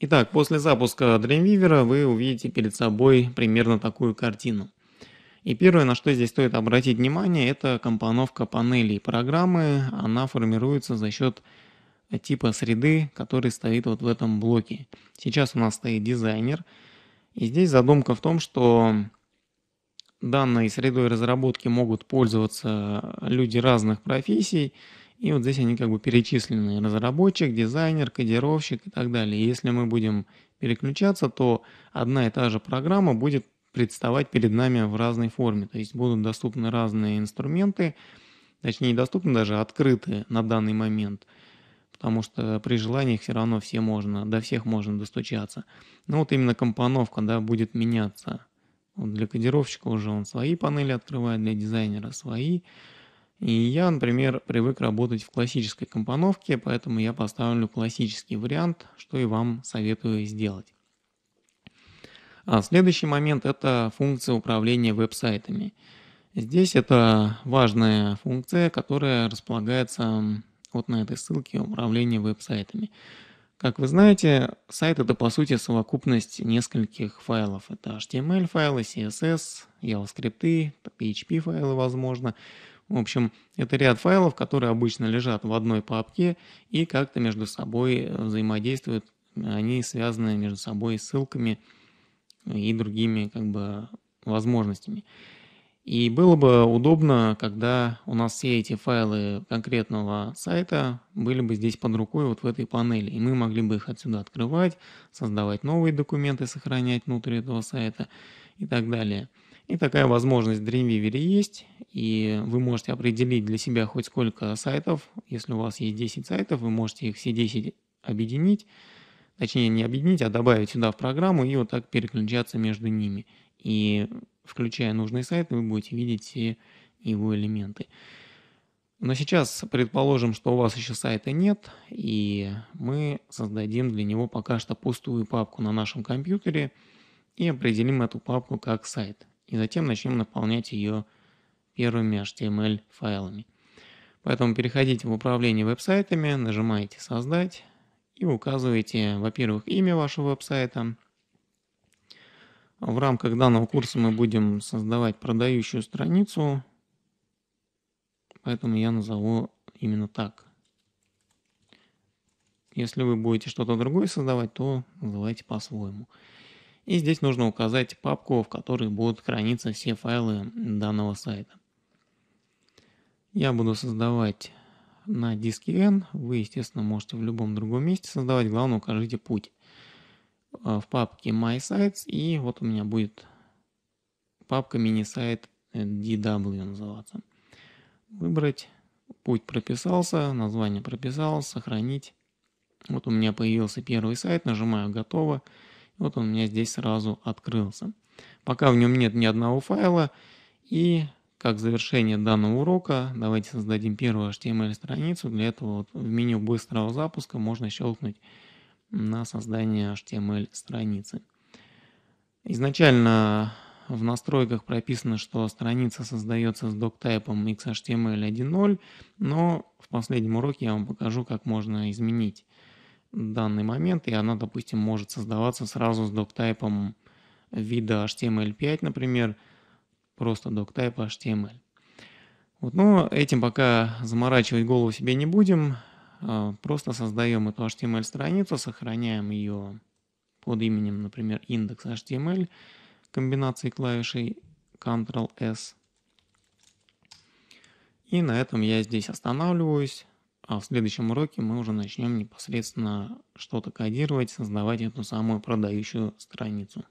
Итак, после запуска Dreamweaver вы увидите перед собой примерно такую картину. И первое, на что здесь стоит обратить внимание, это компоновка панелей программы. Она формируется за счет типа среды, который стоит вот в этом блоке. Сейчас у нас стоит дизайнер. И здесь задумка в том, что данной средой разработки могут пользоваться люди разных профессий. И вот здесь они как бы перечислены. Разработчик, дизайнер, кодировщик и так далее. И если мы будем переключаться, то одна и та же программа будет представать перед нами в разной форме. То есть будут доступны разные инструменты, точнее доступны даже открытые на данный момент, потому что при желании все равно все можно, до всех можно достучаться. Но вот именно компоновка да, будет меняться. Вот для кодировщика уже он свои панели открывает, для дизайнера свои. И я, например, привык работать в классической компоновке, поэтому я поставлю классический вариант, что и вам советую сделать. А следующий момент – это функция управления веб-сайтами. Здесь это важная функция, которая располагается вот на этой ссылке «Управление веб-сайтами». Как вы знаете, сайт это по сути совокупность нескольких файлов. Это HTML файлы, CSS, JavaScript, PHP файлы возможно. В общем, это ряд файлов, которые обычно лежат в одной папке и как-то между собой э, взаимодействуют. Они связаны между собой ссылками и другими как бы возможностями. И было бы удобно, когда у нас все эти файлы конкретного сайта были бы здесь под рукой, вот в этой панели. И мы могли бы их отсюда открывать, создавать новые документы, сохранять внутри этого сайта и так далее. И такая возможность в Dreamweaver есть, и вы можете определить для себя хоть сколько сайтов. Если у вас есть 10 сайтов, вы можете их все 10 объединить, точнее не объединить, а добавить сюда в программу и вот так переключаться между ними. И включая нужный сайт, вы будете видеть все его элементы. Но сейчас предположим, что у вас еще сайта нет, и мы создадим для него пока что пустую папку на нашем компьютере и определим эту папку как сайт и затем начнем наполнять ее первыми HTML файлами. Поэтому переходите в управление веб-сайтами, нажимаете «Создать» и указываете, во-первых, имя вашего веб-сайта. В рамках данного курса мы будем создавать продающую страницу, поэтому я назову именно так. Если вы будете что-то другое создавать, то называйте по-своему. И здесь нужно указать папку, в которой будут храниться все файлы данного сайта. Я буду создавать на диске N. Вы, естественно, можете в любом другом месте создавать. Главное, укажите путь э, в папке My Sites. И вот у меня будет папка мини-сайт DW называться. Выбрать. Путь прописался, название прописалось, сохранить. Вот у меня появился первый сайт, нажимаю «Готово». Вот он у меня здесь сразу открылся. Пока в нем нет ни одного файла. И как завершение данного урока, давайте создадим первую HTML-страницу. Для этого вот в меню быстрого запуска можно щелкнуть на создание HTML-страницы. Изначально в настройках прописано, что страница создается с доктайпом xhtml 1.0, но в последнем уроке я вам покажу, как можно изменить данный момент, и она, допустим, может создаваться сразу с доктайпом вида HTML5, например, просто доктайп HTML. Вот, но этим пока заморачивать голову себе не будем, а, просто создаем эту HTML-страницу, сохраняем ее под именем, например, index.html HTML комбинации клавишей Ctrl-S. И на этом я здесь останавливаюсь. А в следующем уроке мы уже начнем непосредственно что-то кодировать, создавать эту самую продающую страницу.